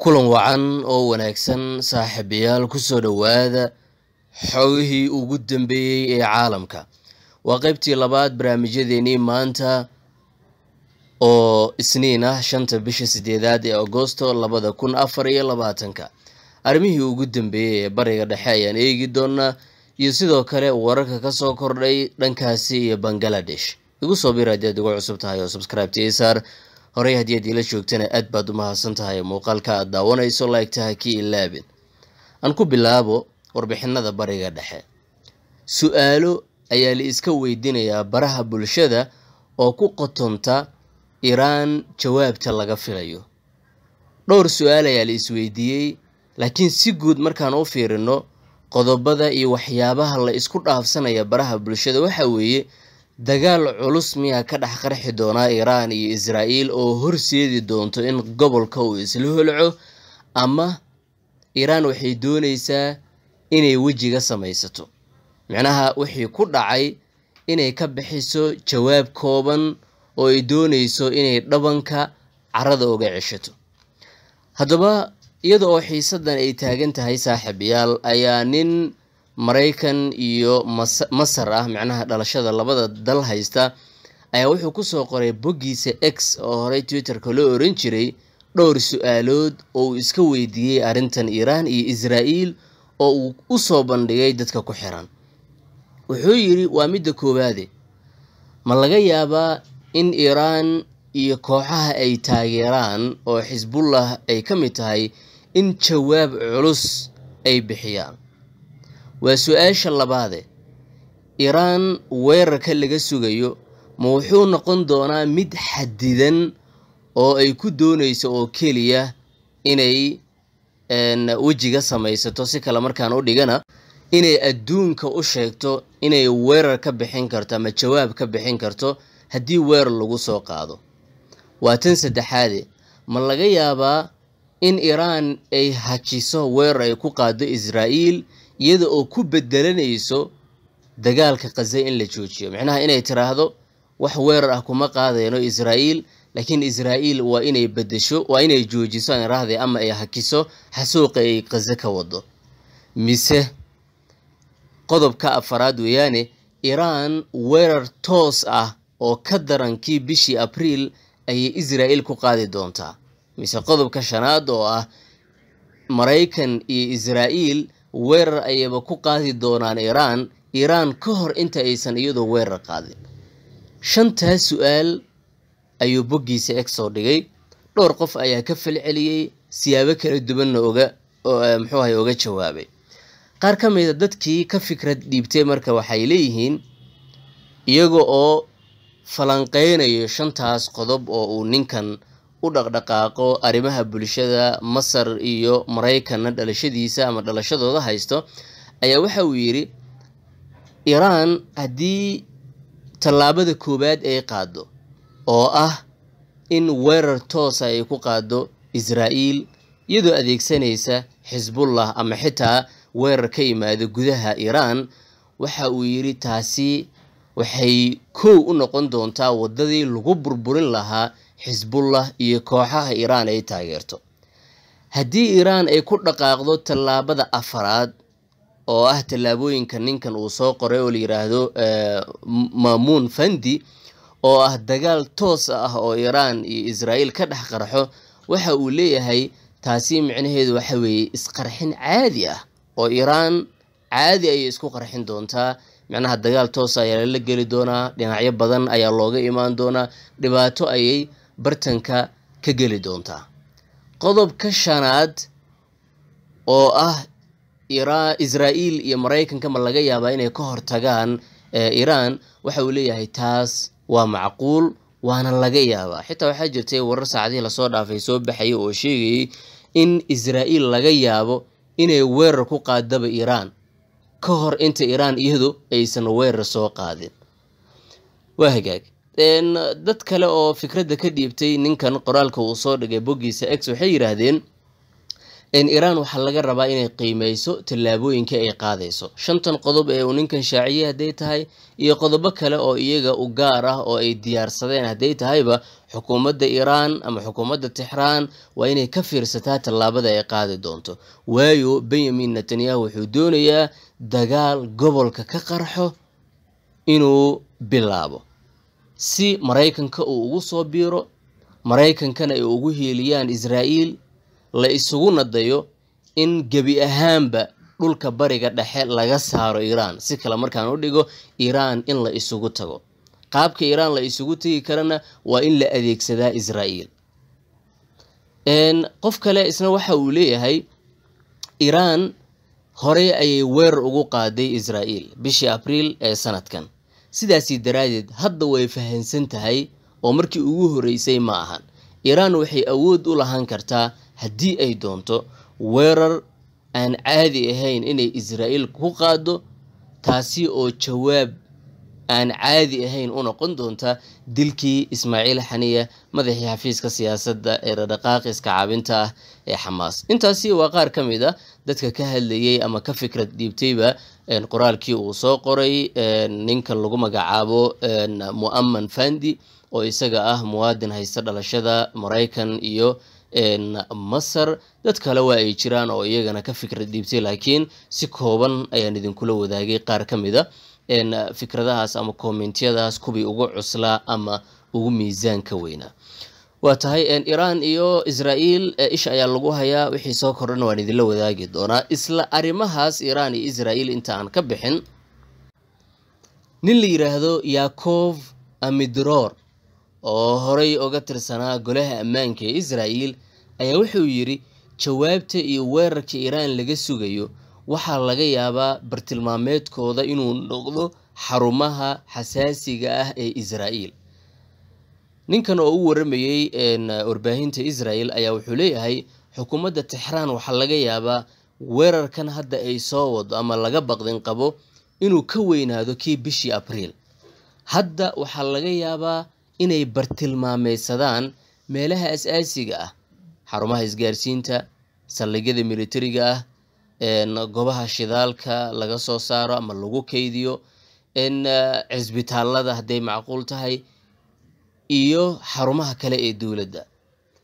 kulan wacan oo wanaagsan saaxiibayaal kusoo dhowaada xogihii ugu dambeeyey ee caalamka waa qeybtii labaad barnaamijyadeenii maanta oo isniin ah shanta bisha sideedaad ee agosto labada kun afar iyo labaatanka arrimihii ugu dambeeyey ee bariga dhexe ayaan eegi doonaa iyo sidoo kale wararka kasoo kordhay dhankaasi iyo bangaladesh igu soo bir hadii ad igu cusub tahay oo subscribe tsaar horey haddii ad ila joogtana aad baad u mahadsan tahay muuqaalka aad daawanayso laegtaha kii ilaabin aan ku bilaabo warbixinada bariga dhexe su-aalo ayaa la iska weydinayaa baraha bulshada oo ku qotonta iraan jawaabta laga filayo dhowr su-aal ayaa la isweydiiyey laakiin si guud markaan u fiirino qodobada iyo waxyaabaha la isku dhaafsanaya baraha bulshada waxa weeye dagaal culus miyaa ka dhex qarxi doonaa iiraan iyo israa'iil oo horseedi doonto in gobolka uu isla holco ama iiraan waxay doonaysaa inay wejiga samaysato micnaha wixii ku dhacay inay ka bixiso jawaab kooban oo ay doonayso inay dhabanka carada uga ceshato haddaba iyada oo xiisadan ay taagan tahay saaxiibayaal ayaa nin maraykan iyo masar ah micnaha dhalashada labada dal haysta ayaa wuxuu kusoo qoray boggiisa x oo horey twitterka loo oran jiray dhowr su-aalood oo uu iska weydiiyey arrintan iiraan iyo israa'iil oo uu u soo bandhigay dadka ku xiran wuxuu yidhi waa midda koowaade ma laga yaabaa in iiraan iyo kooxaha ay taageeraan oo xisbullah ay ka mid tahay in jawaab culus ay bixiyaan waa su-aasha labaade iraan weerarka laga sugayo ma wuxuu noqon doonaa mid xadidan oo ay ku doonayso oo keliya inay wejiga samaysato si kale markaan u dhigana inay adduunka u sheegto inay weerar ka bixin karto ama jawaab ka bixin karto haddii weerar lagu soo qaado waa tan saddexaade ma laga yaabaa in iraan ay hajiso weerar ay ku qaado israa'iil iyada oo ku bedelanayso dagaalka khaza in la joojiyo micnaha inay tiraahdo wax weerar ah kuma qaadayno israa'iil laakiin israa'iil waa inay bedesho waa inay joojiso aan iraahday ama ay hakiso xasuuqa ay khaza ka wado mise qodobka afaraad weeyaane iraan weerar toos ah oo ka darankii bishii abriil ayay israa'iil ku qaadi doontaa mise qodobka shanaad oo ah maraykan iyo israa'iil weerar ayayba ku qaadi doonaan iiraan iiraan ka hor inta aysan iyadoo weerar qaadin shantaas su-aal ayuu boggiisa ex soo dhigay dhowr qof ayaa ka falceliyey siyaabo kala dubanna oga eh, muxuu ahay oga jawaabay qaar ka mida dadkii ka fikrad dhiibtay marka waxay leeyihiin iyaga oo falanqeynayo shantaas qodob oo uu ninkan u dhaqdhaqaaqo arrimaha bulshada masar iyo maraykanna dhalashadiisa ama dhalashadooda haysto ayaa waxa uu yidhi iraan haddii tallaabada koowaad ay qaado oo ah in weerar toosa ah ay ku qaado israa'iil iyadoo adeegsanaysa xisbullah ama xitaa weerar ka yimaado gudaha iraan waxa uu yidhi taasi waxay kow u noqon doontaa waddadii lagu burburin lahaa xisbullah iyo kooxaha iiraan ay taageerto haddii iiraan ay ku dhaqaaqdo tallaabada afaraad oo ah tallaabooyinka ninkan uu soo qoray oo la yidhaahdo eh, maamuun fandi oo ah dagaal toos ah oo iiraan iyo israa'iil ka dhex qarxo waxa uu leeyahay taasi micnaheedu waxa weeye isqarxin caadi ah oo iiraan caadi ayay isku qarxin doontaa micnaha dagaal toosa ah ayaa lala geli doonaa dhinacyo badan ayaa looga imaan doonaa dhibaato ayay bartanka ka geli doontaa qodobka shanaad oo ah israa'iil iyo maraykanka ma laga yaabaa inay ka hortagaan iiraan waxa uu leeyahay taas waa macquul waana laga yaabaa xitaa waxaa jirtay warar saacadihii lasoo dhaafay soo baxayay oo sheegayay in israa'iil laga yaabo inay weerar ku qaadaba iiraan ka hor inta iiraan iyadu aysan weerar soo qaadin waa hagaag dad kale oo fikradda ka dhiibtay ninkan qoraalka uu soo dhigay boggiisa x waxay yiraahdeen iiraan waxaa laga rabaa inay qiimeyso tallaabooyinka ay qaadayso shantan qodob ee uu ninkan shaaciyey hadday tahay iyo qodobo kale oo iyaga u gaar ah oo ay diyaarsadeen hadday tahayba xukuumadda iiraan ama xukuumadda tixraan waa inay ka fiirsataa tallaabada ay qaadi doonto waayo benyamin netanyahu wuxuu doonayaa dagaal gobolka ka qarxo inuu bilaabo si maraykanka uu ugu soo biiro maraykankana ay ugu hiiliyaan israa'iil la isugu nadayo in gebi ahaanba dhulka bariga dhexe laga saaro iiraan si kale markaan u dhigo iiraan in la isugu tago qaabka iiraan la isugu tegi karana waa in la adeegsadaa israa'iil qof kale isna waxa uu leeyahay iiraan horey ayay weerar ugu qaaday israa'iil bishii abriil ee sanadkan sidaasi daraaddeed hadda way fahansan tahay oo markii ugu horreysay ma ahan iiraan waxay awood u lahaan kartaa haddii ay doonto weerar aan caadi ahayn inay israa'iil ku qaado taasi oo jawaab aan caadi ahayn u noqon doonta dilkii ismaaciil xaniya madaxii xafiiska siyaasadda ee dhadhaqaaq caabinta ah ee xamaas intaasi waa qaar ka mid a ah dadka ka hadlayey ama ka fikrad dhiibtayba qoraalkii uu soo qoray ninka lagu magacaabo mu'aman fandi oo isaga ah muwaadin haysta dhalashada maraykan iyo masar dad kale waa ay jiraan oo iyagana ka fikra dhiibtay laakiin si kooban ayaan idinkula wadaagay qaar ka mid mida fikradahaas ama commentyadaas kuwii ugu cuslaa ama ugu miisaanka weynaa waa tahay iiraan iyo israa'iil isha ayaa lagu hayaa wixii soo kordhan waan idinla wadaagi doonaa isla arrimahaas iiraan iyo israa'iil inta aan ka bixin nin la yidhaahdo yaakoob amidroor oo horay oga tirsanaa golaha ammaanka ee israa'iil ayaa wuxuu yidhi jawaabta iyo weerarka iiraan laga sugayo waxaa laga yaabaa bartilmaameedkooda inuu noqdo xarumaha xasaasiga ah ee israa'iil ninkan oo u waramayey warbaahinta israel ayaa wuxuu leeyahay xukuumadda texraan waxaa laga yaabaa weerarkan hadda ay soo wado ama laga baqdin qabo inuu ka weynaado kii bishii abriil hadda waxaa laga yaabaa inay bartilmaameysadaan meelaha as-aasiga ah xarumaha isgaarsiinta saldhigyada militariga ah goobaha shidaalka laga soo saaro ama lagu keydiyo cisbitaalada hadday macquul tahay iyo xarumaha kale ee dowladda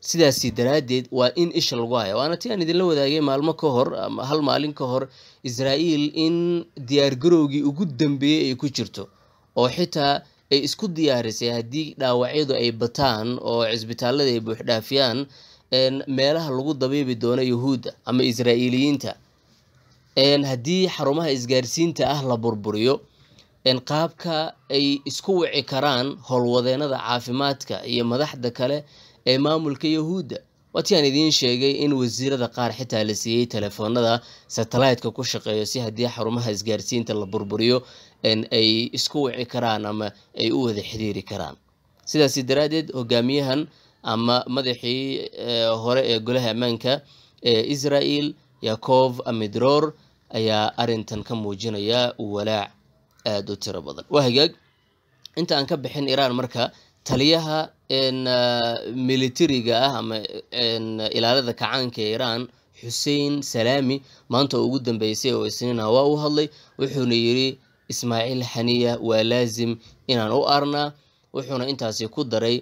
sidaasi daraaddeed waa in isha lagu haya waana ti aan idinla wadaagay maalmo ka hor ama hal maalin ka hor israa'iil in diyaargarowgii ugu dambeeyey ay ku jirto oo xitaa ay isku diyaarisay haddii dhaawacyadu ay bataan oo cisbitaallada ay buuxdhaafiyaan meelaha lagu dabiibi doono yahuudda ama israa'iiliyiinta haddii xarumaha isgaarsiinta ah la burburiyo qaabka ay isku wici karaan howlwadeenada caafimaadka iyo madaxda kale ee maamulka yahuudda waatiaan idiin sheegay in wasiirada qaar xitaa la siiyey telefoonada satelliteka ku shaqeeyo si haddii xarumaha isgaarsiinta la burburiyo ay isku wici karaan ama ay u wada xidhiiri karaan sidaasi daraaddeed hogaamiyahan ama madaxii eh, hore ee golaha ammaanka ee israel yakov amidror ayaa arintan ka muujinaya walaac aada u tiro badan waa hagaag inta aan ka bixin iran marka taliyaha ah, militariga ah ama ilaalada kacaanka ee iran xuseen salaami maanta oo ugu dambeysay oo isniin hawaa u hadlay wuxuuna yidhi ismaaciil xaniya waa laasim inaan u arnaa wuxuuna intaasi ku daray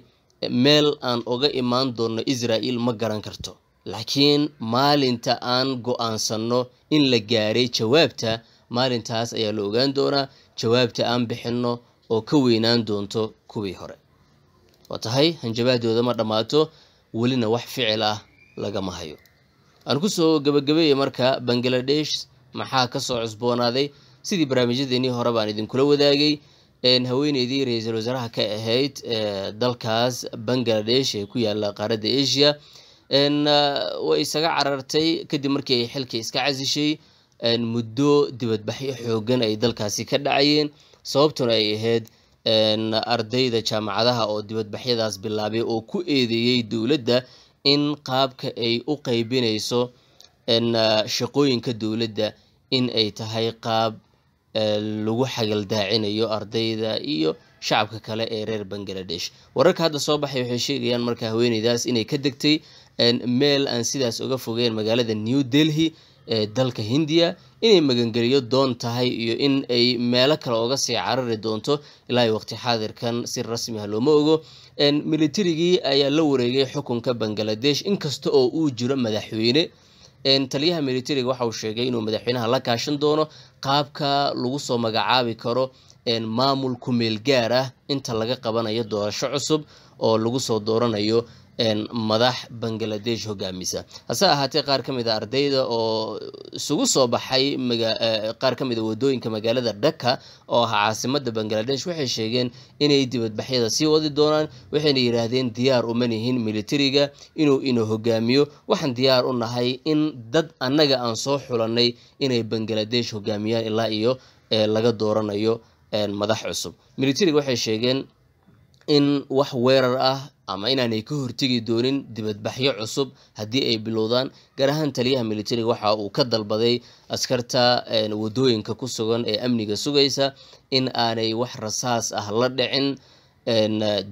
meel aan uga imaan doonno israa'il ma garan karto laakiin maalinta aan go-aansanno in la gaaray jawaabta maalintaas ayaa la ogaan doonaa jawaabta aan bixinno oo ka weynaan doonto kuwii hore waa tahay hanjabaadooda ma dhammaato welina wax ficil ah lagama hayo aan kusoo gabagabeeyay marka bangaladesh maxaa kasoo cusboonaaday sidii barnaamijyadeenii hore baan idinkula wadaagay haweeneydii ra-iisul wasaaraha ka ahayd dalkaas bangaladesh ee ku yaala qaaradda asia ah, way isaga carartay kadib markii ay xilka iska casishay muddo dibadbaxyo xoogan ay dalkaasi ka dhacayeen sababtuna ay ahayd ardayda jaamacadaha oo dibadbaxyadaas bilaabay oo ku eedeeyey dowladda in qaabka ay u qaybinayso shaqooyinka dowladda in ay tahay qaab lagu xagaldaacinayo ardayda iyo shacabka kale ee reer bangladesh wararka hadda soo baxay waxay sheegayaan marka haweeneydaas inay ka degtay meel aan sidaas uga fogeen magaalada new delhi ee dalka hindiya inay magangeliyo doon tahay iyo in ay meelo kale oga sii carari doonto ilaa waqti xaadirkan si rasmi ah looma ogo militarigii ayaa la wareegay xukunka bangaladesh inkasta oo uu jiro madaxweyne taliyaha militariga waxa uu sheegay inuu madaxweynaha la kaashan doono qaabka lagu soo magacaabi karo maamul ku meel gaar ah inta laga qabanayo doorasho cusub oo lagu soo dooranayo madax bangaladesh hogaamisa hase ahaatee qaar ka mid a ardayda oo isugu soo baxay eh, qaar ka mid a wadooyinka magaalada dhaka oo ah caasimada bangaladesh waxay sheegeen inay dibadbaxyada sii wadi doonaan waxayna yidhaahdeen diyaar uma nihin militariga inuu ina hogaamiyo waxaan diyaar u nahay in dad annaga aan soo xulanay inay bangaladesh hogaamiyaan ilaa iyo eh, laga dooranayo eh, madax cusub militariga waxay sheegeen in wax weerar ah ama inaanay ka hortegi doonin dibadbaxyo cusub haddii ay bilowdaan gaar ahaan taliyaha militariga waxa uu ka dalbaday askarta wadooyinka ku sugan ee amniga sugaysa in aanay wax rasaas ah la dhicin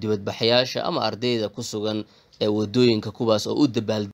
dibadbaxyaasha ama ardayda ku sugan ee wadooyinka kuwaas oo u dabaal